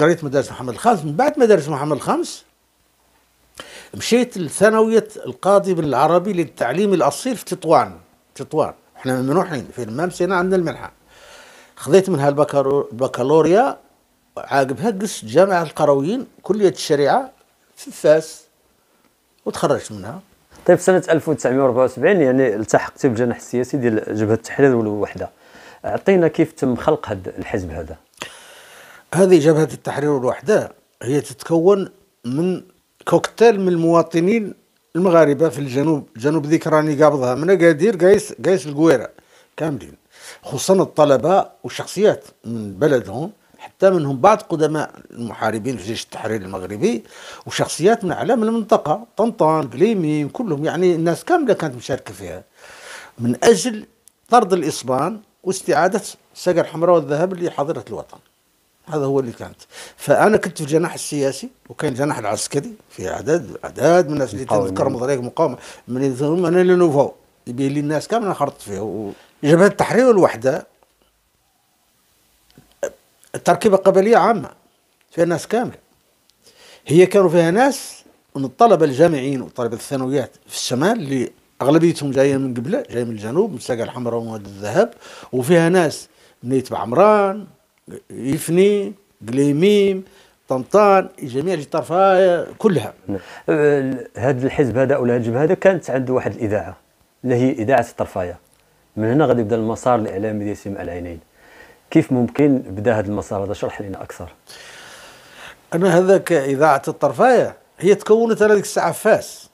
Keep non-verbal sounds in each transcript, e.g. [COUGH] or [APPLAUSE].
قريت مدارس محمد الخامس من بعد مدارس محمد الخامس مشيت لثانوية القاضي بالعربي للتعليم الأصيل في تطوان تطوان احنا منوحين في المام سينا عندنا المنحة خذيت منها البكالوريا عاقبها قست جامعة القرويين كلية الشريعة في فاس وتخرجت منها طيب سنة 1974 يعني التحقت بالجناح السياسي ديال جبهة التحرير والوحدة عطينا كيف تم خلق هذا الحزب هذا هذه جبهة التحرير الوحدة هي تتكون من كوكتيل من المواطنين المغاربة في الجنوب جنوب ذيك راني قابضها من أكادير قايس قايس القويرة كاملين خصوصا الطلبة والشخصيات من بلدهم حتى منهم بعض قدماء المحاربين في جيش التحرير المغربي وشخصيات من أعلام المنطقة طنطان قليمين كلهم يعني الناس كاملة كانت مشاركة فيها من أجل طرد الإسبان واستعادة الساقة الحمراء والذهب لحضيرة الوطن هذا هو اللي كانت فانا كنت في الجناح السياسي وكان الجناح العسكري في اعداد اعداد من الناس اللي تذكر يعني. مضريك مقاومه من ثم انا اللي نوفو يبين لي الناس كامل خرطت فيها جبهه التحرير والوحده التركيبه القبليه عامه فيها ناس كامله هي كانوا فيها ناس من الطلبه الجامعيين وطلبه الثانويات في الشمال اللي اغلبيتهم جايين من قبله جايين من الجنوب من الساقه الحمراء ومواد الذهب وفيها ناس من يتبع عمران يفني قليميم طنطان جميع الطرفها كلها نعم. أه، هذا الحزب هذا ولا الجبهه هذا كانت عنده واحد الاذاعه اللي هي اذاعه الطرفايه من هنا غادي يبدا المسار الاعلامي ديال سمع العينين كيف ممكن بدا هذا المسار هذا شرح لنا اكثر انا هذاك اذاعه الطرفايه هي تكونت انا ديك الساعه في فاس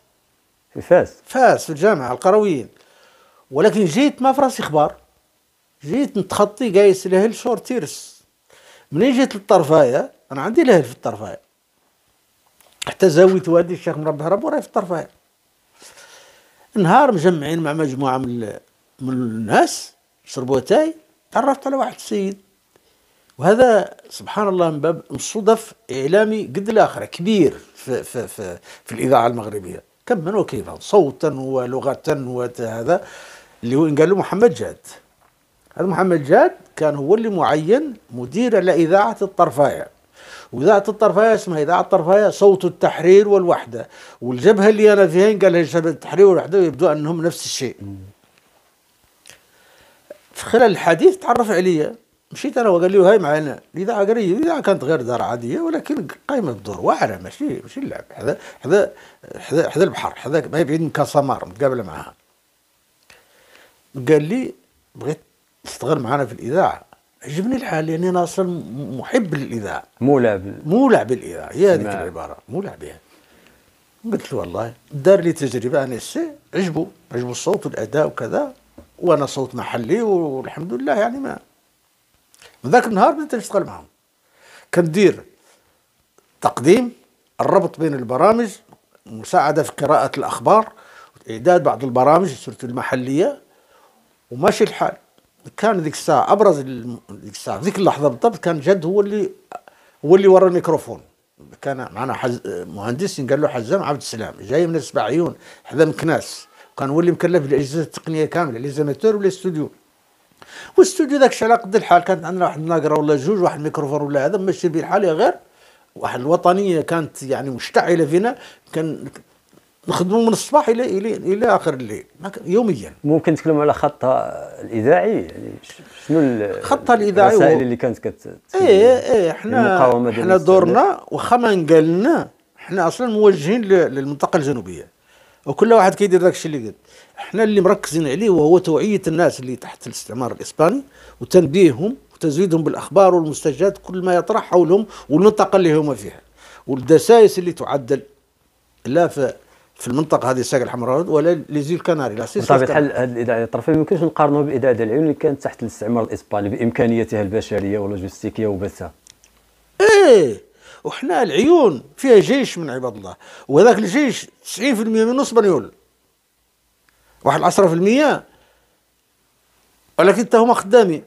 في فاس فاس في الجامعه القرويين ولكن جيت ما في راسي اخبار جيت نتخطي قايس لهل شور تيرس ملي جيت للطرفايه انا عندي لهل في الطرفايه حتى زاويه وادي الشيخ مربى هرب وراي في الطرفايه نهار مجمعين مع مجموعه من من الناس شربوا تاي تعرفت على واحد السيد وهذا سبحان الله من باب الصدف اعلامي قد الاخر كبير في, في, في, في الاذاعه المغربيه من وكيفا صوتا ولغه وهذا اللي هو قال له محمد جاد هذا محمد جاد كان هو اللي معين مدير لإذاعة الطرفاية وإذاعة الطرفاية اسمها إذاعة الطرفاية صوت التحرير والوحدة والجبهة اللي أنا فيها قال جبهة التحرير والوحدة يبدو أنهم نفس الشيء في خلال الحديث تعرف عليا مشيت انا وقال لي هاي معنا الاذاعه قريبة الاذاعه كانت غير دار عاديه ولكن قايمه بدور واعره ماشي ماشي اللعب حذا حذا حذا حذا البحر حذا ما يبعد من كاسامار متقابله معها قال لي بغيت تشتغل معنا في الاذاعه عجبني الحال لاني انا اصلا محب للاذاعه مولع مولع بالاذاعه هي هذيك نعم. العباره مولع بها قلت له والله دار لي تجربه انا السي عجبو عجبو الصوت والاداء وكذا وانا صوت محلي والحمد لله يعني ما من ذاك النهار بديت نشتغل معاهم كندير تقديم الربط بين البرامج مساعده في قراءه الاخبار اعداد بعض البرامج سورة المحليه وماشي الحال كان ذيك الساعه ابرز ذيك الساعه ذيك اللحظه بالضبط كان جد هو اللي هو اللي ورا الميكروفون كان معنا حز... مهندس قال له حزام عبد السلام جاي من سبع عيون حدا مكناس كان هو اللي مكلف بالاجهزه التقنيه كامله لي زانيتور ولي ستوديو والاستوديو داك الشيء على قد الحال كانت عندنا واحد الناقره ولا جوج واحد الميكروفون ولا هذا ماشي به الحال غير واحد الوطنيه كانت يعني مشتعله فينا كان نخدموا من الصباح الى الى الى اخر الليل يوميا ممكن تكلموا على خط الاذاعي يعني شنو الخط الاذاعي الرسائل اللي كانت كت ايه ايه احنا احنا دورنا واخا ما قالنا لنا احنا اصلا موجهين للمنطقه الجنوبيه وكل واحد كيدير داك الشيء اللي قال احنا اللي مركزين عليه وهو توعيه الناس اللي تحت الاستعمار الاسباني وتنبيههم وتزويدهم بالاخبار والمستجدات كل ما يطرح حولهم والمنطقه اللي هما فيها والدسائس اللي تعدل لا في في المنطقه هذه الساق الحمراء ولا ليزيل كاناري بطبيعه الحال هذه الاذاعه الطرفيه ما يمكنش نقارنوها بالاذاعه ديال العيون اللي كانت تحت الاستعمار الاسباني بامكانياتها البشريه واللوجستيكيه وبثها ايه وحنا العيون فيها جيش من عباد الله وهذاك الجيش 90% منه اسبانيول واحد 10% ولكن هما خدامين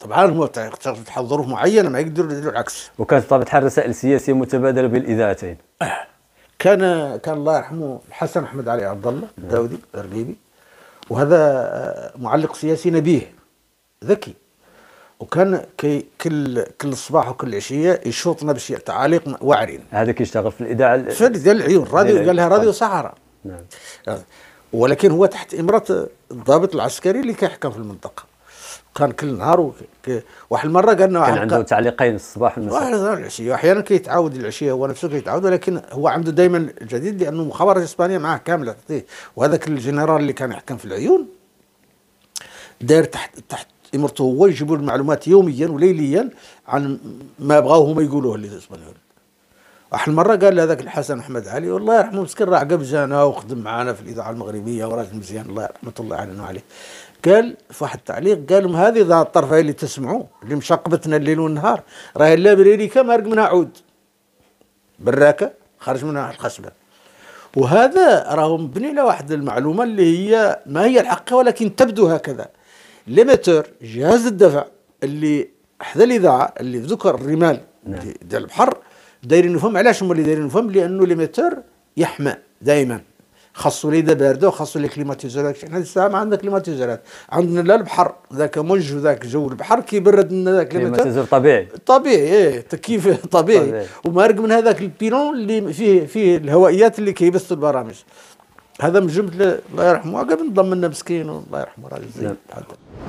طبعا هما تحضر ظروف معينه ما يقدروا يديروا العكس وكانت بطبيعه الحال رسائل سياسيه متبادله بين الاذاعتين أه. كان كان الله يرحمه الحسن احمد علي عبد الله نعم. الداودي الرقيبي وهذا معلق سياسي نبيه ذكي وكان كي كل كل صباح وكل عشيه يشوطنا بشيء تعاليق واعرين هذا كيشتغل في الاذاعه في العيون راديو قال لها راديو صحراء طيب. نعم ولكن هو تحت امره الضابط العسكري اللي كيحكم في المنطقه كان كل نهار واحد المره قال لنا كان عنده تعليقين الصباح والمساء واحد العشيه واحيانا كيتعاود العشيه هو نفسه كيتعاود ولكن هو عنده دائما الجديد لانه مخابرات اسبانيا معاه كامله تعطيه وهذاك الجنرال اللي كان يحكم في العيون داير تحت تحت امرته هو يجيبوا المعلومات يوميا وليليا عن ما بغاو هما يقولوه الاسبانيول واحد المره قال لهذاك الحسن احمد علي والله يرحمه مسكين راه قبل وخدم معنا في الاذاعه المغربيه وراجل مزيان الله رحمه الله عليه وعليه قال في واحد التعليق قال لهم هذه ذا الطرف اللي تسمعوا اللي مشقبتنا الليل والنهار راهي بريريكا مارق منها عود براكه خرج منها الخشبه وهذا راهو مبني على واحد المعلومه اللي هي ما هي الحقيقه ولكن تبدو هكذا ليميتور جهاز الدفع اللي حدا الاذاعه اللي ذكر الرمال نعم. ديال البحر دايرين فهم علاش هما اللي دايرين فهم لانه ليميتور يحمى دائما خاصو خصوا بارده وخاصو لي كليماتيزورات حنا الساعه ما عندنا كليماتيزورات عندنا لا البحر ذاك موج وذاك جو البحر كيبرد لنا ذاك كليماتيزور طبيعي طبيعي ايه تكييف [LAUGHS] طبيعي, طبيعي. ومارق من هذاك البيلون اللي فيه فيه الهوائيات اللي كيبثوا البرامج هذا من جمله الله يرحمه قبل نضمنا مسكين الله يرحمه راجل زين نعم.